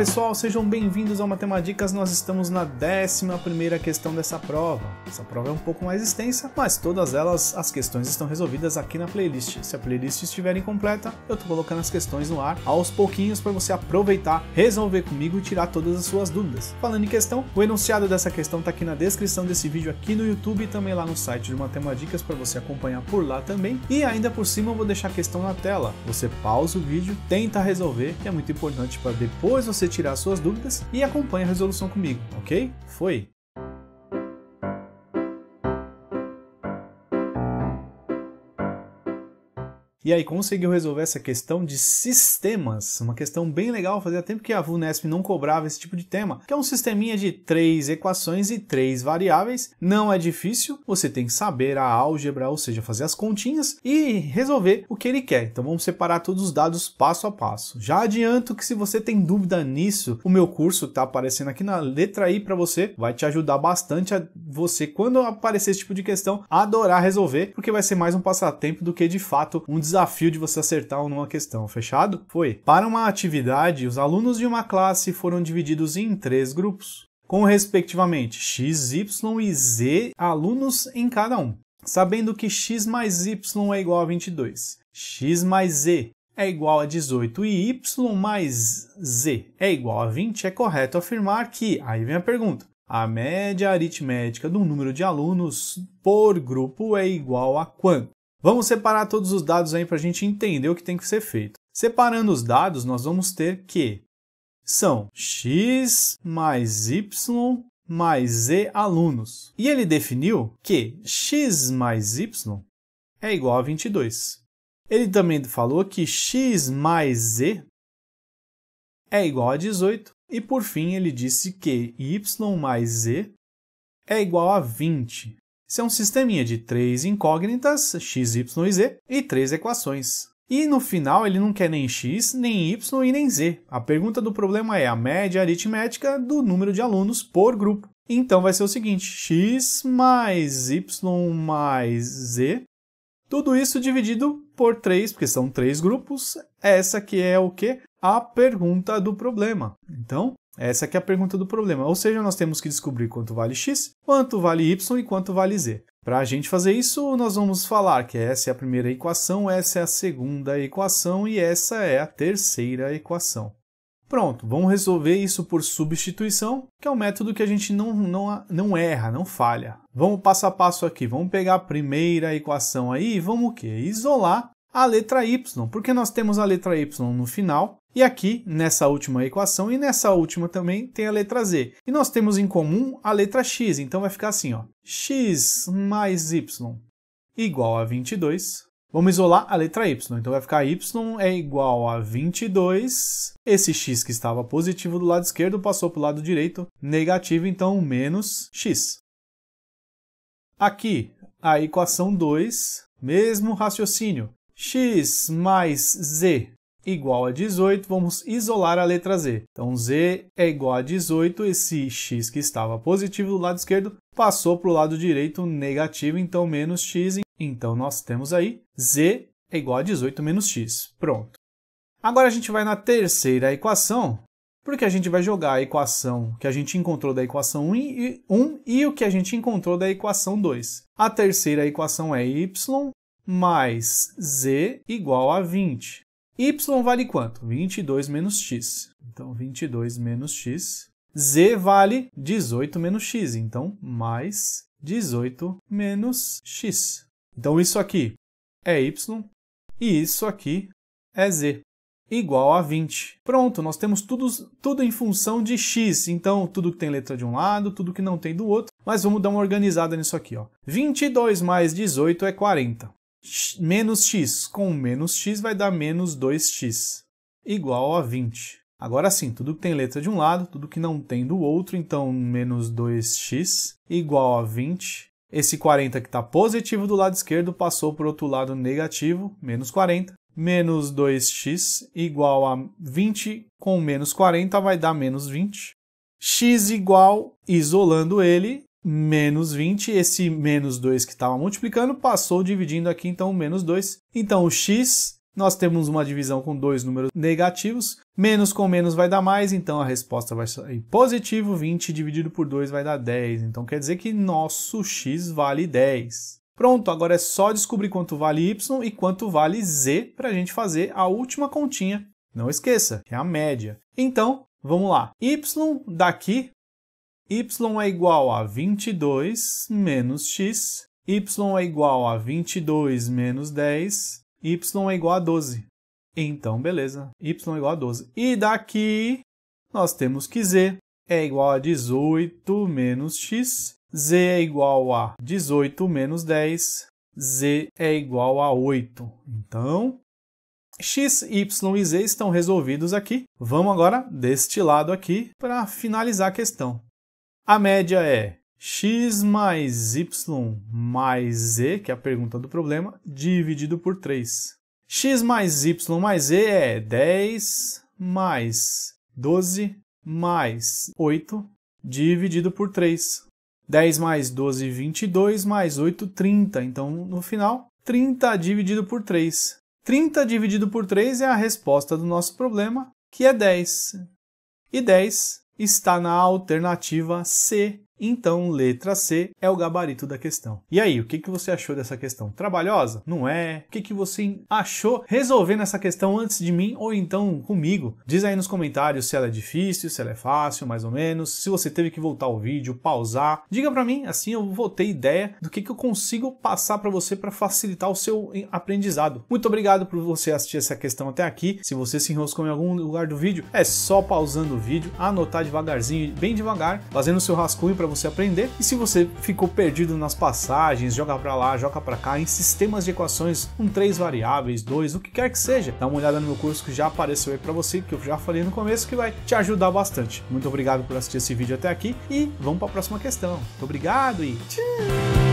pessoal, sejam bem-vindos ao Matemáticas. Nós estamos na 11 questão dessa prova. Essa prova é um pouco mais extensa, mas todas elas, as questões estão resolvidas aqui na playlist. Se a playlist estiver incompleta, eu estou colocando as questões no ar aos pouquinhos para você aproveitar, resolver comigo e tirar todas as suas dúvidas. Falando em questão, o enunciado dessa questão está aqui na descrição desse vídeo aqui no YouTube e também lá no site do Matemáticas para você acompanhar por lá também. E ainda por cima eu vou deixar a questão na tela. Você pausa o vídeo, tenta resolver, que é muito importante para depois você tirar suas dúvidas e acompanhe a resolução comigo, ok? Foi! E aí conseguiu resolver essa questão de sistemas, uma questão bem legal, fazia tempo que a VUNESP não cobrava esse tipo de tema, que é um sisteminha de três equações e três variáveis, não é difícil, você tem que saber a álgebra, ou seja, fazer as continhas e resolver o que ele quer. Então vamos separar todos os dados passo a passo. Já adianto que se você tem dúvida nisso, o meu curso está aparecendo aqui na letra I para você, vai te ajudar bastante a você, quando aparecer esse tipo de questão, adorar resolver, porque vai ser mais um passatempo do que de fato um desafio desafio de você acertar uma questão, fechado? Foi. Para uma atividade, os alunos de uma classe foram divididos em três grupos, com respectivamente x, y e z alunos em cada um, sabendo que x mais y é igual a 22, x mais z é igual a 18 e y mais z é igual a 20, é correto afirmar que, aí vem a pergunta, a média aritmética do número de alunos por grupo é igual a quanto? Vamos separar todos os dados aí para a gente entender o que tem que ser feito. Separando os dados, nós vamos ter que são x mais y mais z alunos. E ele definiu que x mais y é igual a 22. Ele também falou que x mais z é igual a 18. E, por fim, ele disse que y mais z é igual a 20. Isso é um sisteminha de três incógnitas, x, y e z, e três equações. E no final ele não quer nem x, nem y e nem z. A pergunta do problema é a média aritmética do número de alunos por grupo. Então vai ser o seguinte, x mais y mais z, tudo isso dividido por 3, porque são três grupos. Essa que é o que? A pergunta do problema. Então, essa é a pergunta do problema. Ou seja, nós temos que descobrir quanto vale x, quanto vale y e quanto vale z. Para a gente fazer isso, nós vamos falar que essa é a primeira equação, essa é a segunda equação e essa é a terceira equação. Pronto, vamos resolver isso por substituição, que é um método que a gente não, não, não erra, não falha. Vamos passo a passo aqui, vamos pegar a primeira equação aí e vamos o quê? Isolar a letra y, porque nós temos a letra y no final, e aqui, nessa última equação e nessa última também, tem a letra Z. E nós temos em comum a letra x, então vai ficar assim, ó, x mais y igual a 22. Vamos isolar a letra y, então vai ficar y é igual a 22. Esse x que estava positivo do lado esquerdo passou para o lado direito, negativo, então menos x. Aqui, a equação 2, mesmo raciocínio. x mais z igual a 18, vamos isolar a letra Z. Então, Z é igual a 18, esse x que estava positivo do lado esquerdo passou para o lado direito negativo, então menos x. Então, nós temos aí Z é igual a 18 menos x. Pronto. Agora a gente vai na terceira equação, porque a gente vai jogar a equação que a gente encontrou da equação 1 e, 1 e o que a gente encontrou da equação 2. A terceira equação é y mais z igual a 20 y vale quanto? 22 menos x. Então, 22 menos x. z vale 18 menos x, então, mais 18 menos x. Então, isso aqui é y e isso aqui é z, igual a 20. Pronto, nós temos tudo, tudo em função de x, então tudo que tem letra de um lado, tudo que não tem do outro, mas vamos dar uma organizada nisso aqui. Ó. 22 mais 18 é 40 menos x com menos x vai dar menos 2x, igual a 20. Agora sim, tudo que tem letra de um lado, tudo que não tem do outro, então menos 2x igual a 20. Esse 40 que está positivo do lado esquerdo passou para o outro lado negativo, menos 40. Menos 2x igual a 20 com menos 40 vai dar menos 20. x igual, isolando ele, menos 20, esse menos 2 que estava multiplicando passou dividindo aqui, então, menos 2. Então, o x, nós temos uma divisão com dois números negativos, menos com menos vai dar mais, então a resposta vai ser positivo, 20 dividido por 2 vai dar 10. Então, quer dizer que nosso x vale 10. Pronto, agora é só descobrir quanto vale y e quanto vale z para a gente fazer a última continha. Não esqueça, que é a média. Então, vamos lá. y daqui y é igual a 22 menos x, y é igual a 22 menos 10, y é igual a 12. Então, beleza, y é igual a 12. E daqui nós temos que z é igual a 18 menos x, z é igual a 18 menos 10, z é igual a 8. Então, x, y e z estão resolvidos aqui. Vamos agora deste lado aqui para finalizar a questão. A média é x mais y mais z, que é a pergunta do problema, dividido por 3. x mais y mais z é 10 mais 12 mais 8 dividido por 3. 10 mais 12, 22, mais 8, 30. Então, no final, 30 dividido por 3. 30 dividido por 3 é a resposta do nosso problema, que é 10. E 10 está na alternativa C, então, letra C é o gabarito da questão. E aí, o que, que você achou dessa questão? Trabalhosa? Não é? O que, que você achou resolvendo essa questão antes de mim ou então comigo? Diz aí nos comentários se ela é difícil, se ela é fácil, mais ou menos, se você teve que voltar o vídeo, pausar. Diga para mim, assim eu vou ter ideia do que, que eu consigo passar para você para facilitar o seu aprendizado. Muito obrigado por você assistir essa questão até aqui. Se você se enroscou em algum lugar do vídeo, é só pausando o vídeo, anotar devagarzinho, bem devagar, fazendo o seu rascunho para você aprender. E se você ficou perdido nas passagens, joga para lá, joga para cá, em sistemas de equações com três variáveis, dois, o que quer que seja, dá uma olhada no meu curso que já apareceu aí para você, que eu já falei no começo, que vai te ajudar bastante. Muito obrigado por assistir esse vídeo até aqui e vamos para a próxima questão. Muito obrigado e tchau!